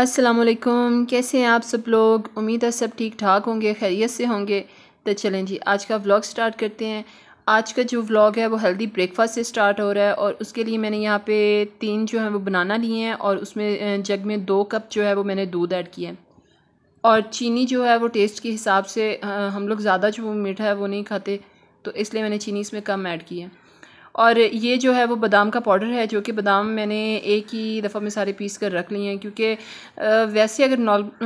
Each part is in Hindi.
असलकुम कैसे हैं आप सब लोग उम्मीद है सब ठीक ठाक होंगे खैरियत से होंगे तो चलें जी आज का व्लॉग स्टार्ट करते हैं आज का जो व्लॉग है वो हेल्दी ब्रेकफास्ट से स्टार्ट हो रहा है और उसके लिए मैंने यहाँ पे तीन जो है वो बनाना लिए हैं और उसमें जग में दो कप जो है वो मैंने दूध ऐड किया है और चीनी जो है वो टेस्ट के हिसाब से हम लोग ज़्यादा जो मीठा है वो नहीं खाते तो इसलिए मैंने चीनी इसमें कम ऐड की है और ये जो है वो बादाम का पाउडर है जो कि बादाम मैंने एक ही दफ़ा में सारे पीस कर रख लिए हैं क्योंकि वैसे अगर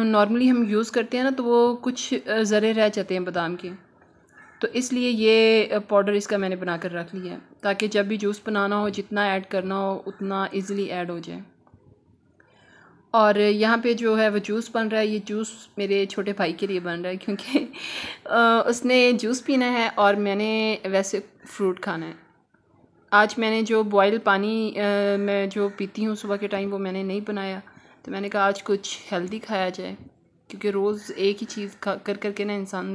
नॉर्मली हम यूज़ करते हैं ना तो वो कुछ ज़रे रह जाते हैं बादाम के तो इसलिए ये पाउडर इसका मैंने बना कर रख लिया है ताकि जब भी जूस बनाना हो जितना ऐड करना हो उतना ईज़िली ऐड हो जाए और यहाँ पे जो है वो जूस बन रहा है ये जूस मेरे छोटे भाई के लिए बन रहा है क्योंकि उसने जूस पीना है और मैंने वैसे फ्रूट खाना है आज मैंने जो बॉयल पानी आ, मैं जो पीती हूँ सुबह के टाइम वो मैंने नहीं बनाया तो मैंने कहा आज कुछ हेल्दी खाया जाए क्योंकि रोज़ एक ही चीज़ खा कर करके ना इंसान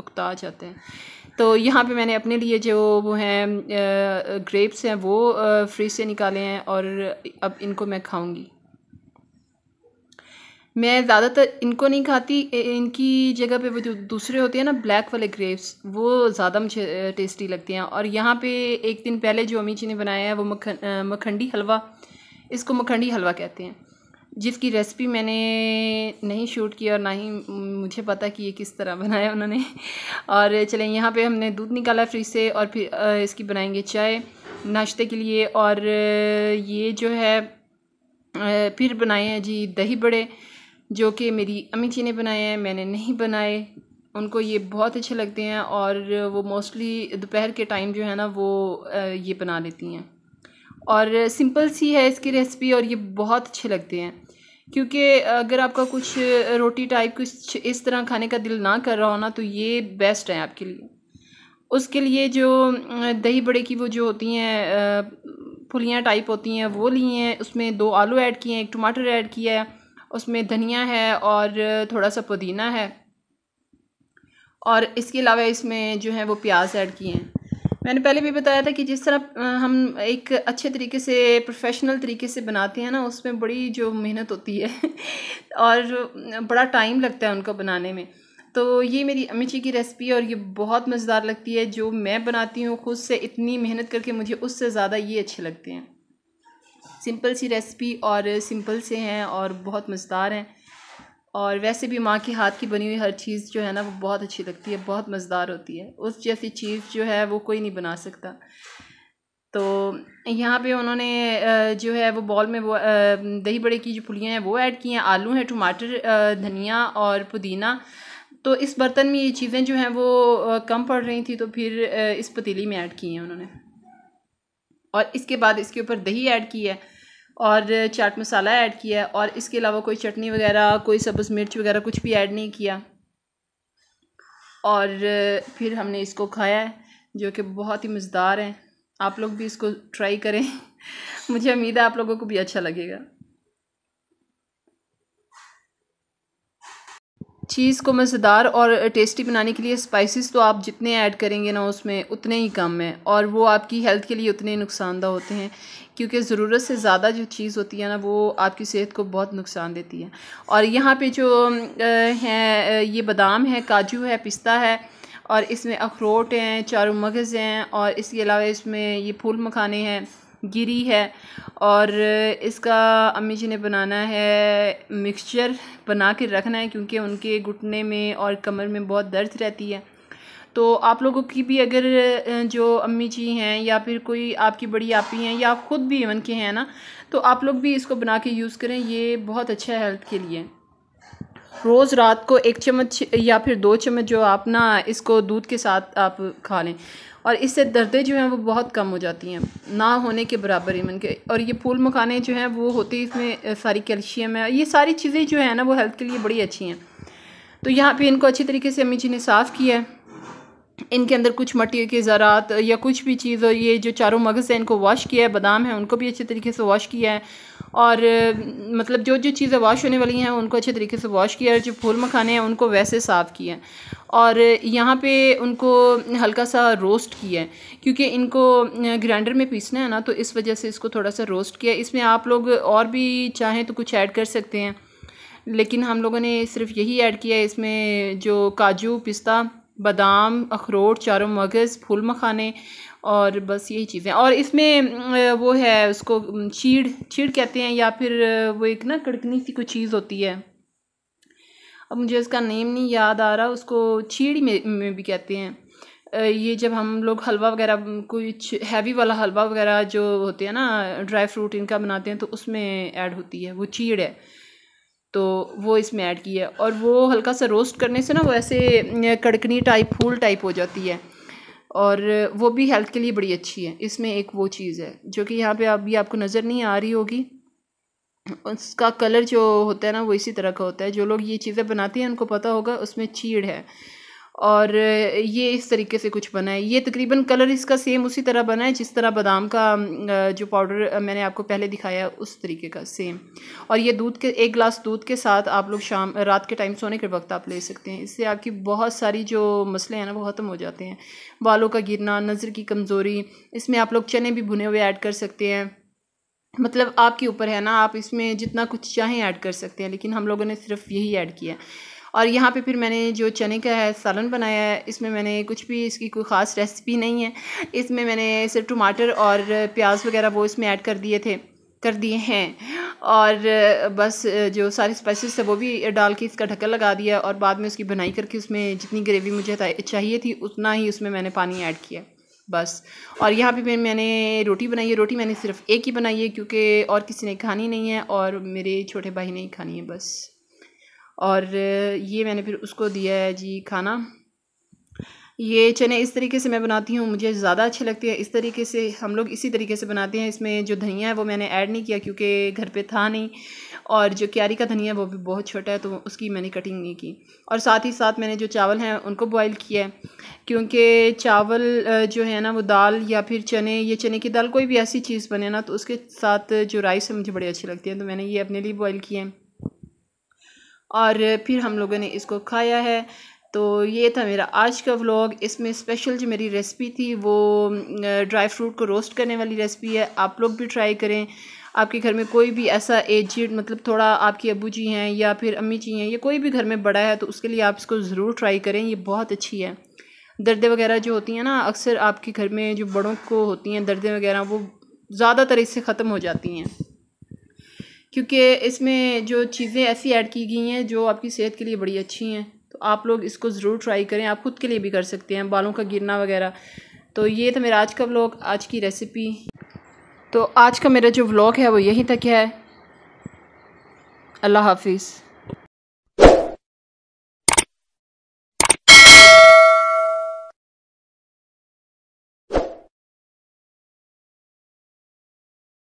उकता जाते हैं तो यहाँ पे मैंने अपने लिए जो वो हैं ग्रेप्स हैं वो फ्रिज से निकाले हैं और अब इनको मैं खाऊंगी मैं ज़्यादातर इनको नहीं खाती इनकी जगह पे वो जो दूसरे होते हैं ना ब्लैक वाले ग्रेप्स वो ज़्यादा मुझे टेस्टी लगते हैं और यहाँ पे एक दिन पहले जो अमी जी ने बनाया है वो मखन मखंडी हलवा इसको मखंडी हलवा कहते हैं जिसकी रेसिपी मैंने नहीं शूट की और ना ही मुझे पता कि ये किस तरह बनाया उन्होंने और चले यहाँ पर हमने दूध निकाला फ्रिज से और फिर इसकी बनाएंगे चाय नाश्ते के लिए और ये जो है फिर बनाए हैं जी दही बड़े जो कि मेरी अम्मी जी ने बनाए हैं मैंने नहीं बनाए उनको ये बहुत अच्छे लगते हैं और वो मोस्टली दोपहर के टाइम जो है ना वो ये बना लेती हैं और सिंपल सी है इसकी रेसिपी और ये बहुत अच्छे लगते हैं क्योंकि अगर आपका कुछ रोटी टाइप कुछ इस तरह खाने का दिल ना कर रहा हो ना तो ये बेस्ट है आपके लिए उसके लिए जो दही बड़े की वो जो होती हैं फुलियाँ टाइप होती हैं वो ली हैं उसमें दो आलू ऐड किए हैं एक टमाटर ऐड किया है उसमें धनिया है और थोड़ा सा पुदीना है और इसके अलावा इसमें जो है वो प्याज ऐड किए हैं मैंने पहले भी बताया था कि जिस तरह हम एक अच्छे तरीके से प्रोफेशनल तरीके से बनाते हैं ना उसमें बड़ी जो मेहनत होती है और बड़ा टाइम लगता है उनको बनाने में तो ये मेरी अम्मी जी की रेसिपी है और ये बहुत मज़ेदार लगती है जो मैं बनाती हूँ खुद से इतनी मेहनत करके मुझे उससे ज़्यादा ये अच्छे लगते हैं सिंपल सी रेसिपी और सिंपल से हैं और बहुत मज़ेदार हैं और वैसे भी माँ के हाथ की बनी हुई हर चीज़ जो है ना वो बहुत अच्छी लगती है बहुत मज़ेदार होती है उस जैसी चीज़ जो है वो कोई नहीं बना सकता तो यहाँ पे उन्होंने जो है वो बॉल में वो दही बड़े की जो पुलियाँ हैं वो ऐड की हैं आलू हैं टमाटर धनिया और पुदीना तो इस बर्तन में ये चीज़ें जो हैं वो कम पड़ रही थी तो फिर इस पतीली में ऐड की हैं उन्होंने और इसके बाद इसके ऊपर दही ऐड की है और चाट मसाला ऐड किया और इसके अलावा कोई चटनी वगैरह कोई सब्ज़ मिर्च वगैरह कुछ भी ऐड नहीं किया और फिर हमने इसको खाया है जो कि बहुत ही मज़ेदार हैं आप लोग भी इसको ट्राई करें मुझे उम्मीद है आप लोगों को भी अच्छा लगेगा चीज़ को मज़ेदार और टेस्टी बनाने के लिए स्पाइसेस तो आप जितने ऐड करेंगे ना उसमें उतने ही कम है और वो आपकी हेल्थ के लिए उतने नुकसानदा होते हैं क्योंकि ज़रूरत से ज़्यादा जो चीज़ होती है ना वो आपकी सेहत को बहुत नुकसान देती है और यहाँ पे जो है ये बादाम है काजू है पिस्ता है और इसमें अखरोट हैं चारों मगज़ हैं और इसके अलावा इसमें ये फूल मखाने हैं गिरी है और इसका अम्मी जी ने बनाना है मिक्सचर बना के रखना है क्योंकि उनके घुटने में और कमर में बहुत दर्द रहती है तो आप लोगों की भी अगर जो अम्मी जी हैं या फिर कोई आपकी बड़ी आपी हैं या आप ख़ुद भी इवन के हैं ना तो आप लोग भी इसको बना के यूज़ करें ये बहुत अच्छा है हेल्थ के लिए रोज़ रात को एक चम्मच या फिर दो चम्मच जो आप ना इसको दूध के साथ आप खा लें और इससे दर्दें जो हैं वो बहुत कम हो जाती हैं ना होने के बराबर ही के और ये फूल मखाने जो हैं वो होती इसमें सारी कैल्शियम है ये सारी चीज़ें जो हैं ना वो हेल्थ के लिए बड़ी अच्छी हैं तो यहाँ पे इनको अच्छी तरीके से अम्मी जी ने साफ़ किया है इनके अंदर कुछ मटी के ज़रात या कुछ भी चीज़ और ये जो चारों मगज़ है इनको वॉश किया है बादाम है उनको भी अच्छे तरीके से वॉश किया है और मतलब जो जो चीज़ें वॉश होने वाली हैं उनको अच्छे तरीके से वॉश किया जो फूल मखाने हैं उनको वैसे साफ़ किया और यहाँ पे उनको हल्का सा रोस्ट किया है क्योंकि इनको ग्राइंडर में पीसना है ना तो इस वजह से इसको थोड़ा सा रोस्ट किया इसमें आप लोग और भी चाहें तो कुछ ऐड कर सकते हैं लेकिन हम लोगों ने सिर्फ यही ऐड किया है इसमें जो काजू पिस्ता बादाम अखरोट चारों मगज़ फूल मखाने और बस यही चीज़ें और इसमें वो है उसको चीड़ चीड़ कहते हैं या फिर वो एक ना कड़कनी सी कोई चीज़ होती है अब मुझे उसका नेम नहीं याद आ रहा उसको चीड़ में, में भी कहते हैं ये जब हम लोग हलवा वगैरह कुछ हैवी वाला हलवा वगैरह जो होते हैं ना ड्राई फ्रूट इनका बनाते हैं तो उसमें ऐड होती है वो चीड़ है तो वो इसमें ऐड की है और वो हल्का सा रोस्ट करने से ना वो ऐसे कड़कनी टाइप फूल टाइप हो जाती है और वो भी हेल्थ के लिए बड़ी अच्छी है इसमें एक वो चीज़ है जो कि यहाँ पे अभी आपको नज़र नहीं आ रही होगी उसका कलर जो होता है ना वो इसी तरह का होता है जो लोग ये चीज़ें बनाते हैं उनको पता होगा उसमें चीड़ है और ये इस तरीके से कुछ बना है ये तकरीबन कलर इसका सेम उसी तरह बना है जिस तरह बादाम का जो पाउडर मैंने आपको पहले दिखाया उस तरीके का सेम और ये दूध के एक गिलास दूध के साथ आप लोग शाम रात के टाइम सोने के वक्त आप ले सकते हैं इससे आपकी बहुत सारी जो मसले हैं ना वो ख़त्म हो जाते हैं बालों का गिरना नज़र की कमज़ोरी इसमें आप लोग चने भी भुने हुए ऐड कर सकते हैं मतलब आपके ऊपर है ना आप इसमें जितना कुछ चाहें ऐड कर सकते हैं लेकिन हम लोगों ने सिर्फ यही ऐड किया और यहाँ पे फिर मैंने जो चने का है सालन बनाया है इसमें मैंने कुछ भी इसकी कोई ख़ास रेसिपी नहीं है इसमें मैंने सिर्फ टमाटर और प्याज वगैरह वो इसमें ऐड कर दिए थे कर दिए हैं और बस जो सारे स्पाइसेस थे वो भी डाल के इसका ढक्कन लगा दिया और बाद में उसकी बनाई करके उसमें जितनी ग्रेवी मुझे चाहिए थी उतना ही उसमें मैंने पानी ऐड किया बस और यहाँ पे मैंने रोटी बनाई है रोटी मैंने सिर्फ एक ही बनाई है क्योंकि और किसी ने खानी नहीं है और मेरे छोटे भाई ने ही खानी है बस और ये मैंने फिर उसको दिया है जी खाना ये चने इस तरीके से मैं बनाती हूँ मुझे ज़्यादा अच्छे लगते हैं इस तरीके से हम लोग इसी तरीके से बनाते हैं इसमें जो धनिया है वो मैंने ऐड नहीं किया क्योंकि घर पे था नहीं और जो क्यारी का धनिया है वो भी बहुत छोटा है तो उसकी मैंने कटिंग नहीं की और साथ ही साथ मैंने जो चावल हैं उनको बॉयल किया है क्योंकि चावल जो है ना वो दाल या फिर चने ये चने की दाल कोई भी ऐसी चीज़ बने ना तो उसके साथ जो राइस है मुझे बड़ी अच्छी लगती है तो मैंने ये अपने लिए बॉयल किए हैं और फिर हम लोगों ने इसको खाया है तो ये था मेरा आज का व्लॉग इसमें स्पेशल जो मेरी रेसिपी थी वो ड्राई फ्रूट को रोस्ट करने वाली रेसिपी है आप लोग भी ट्राई करें आपके घर में कोई भी ऐसा एजड मतलब थोड़ा आपकी अबू जी हैं या फिर अम्मी जी हैं या कोई भी घर में बड़ा है तो उसके लिए आप इसको ज़रूर ट्राई करें ये बहुत अच्छी है दर्दें वगैरह जो होती हैं ना अक्सर आपके घर में जो बड़ों को होती हैं दर्दें वगैरह वो ज़्यादातर इससे ख़त्म हो जाती हैं क्योंकि इसमें जो चीज़ें ऐसी ऐड की गई हैं जो आपकी सेहत के लिए बड़ी अच्छी हैं तो आप लोग इसको ज़रूर ट्राई करें आप खुद के लिए भी कर सकते हैं बालों का गिरना वगैरह तो ये था मेरा आज का व्लॉग आज की रेसिपी तो आज का मेरा जो व्लॉग है वो यहीं तक है अल्लाह हाफिज़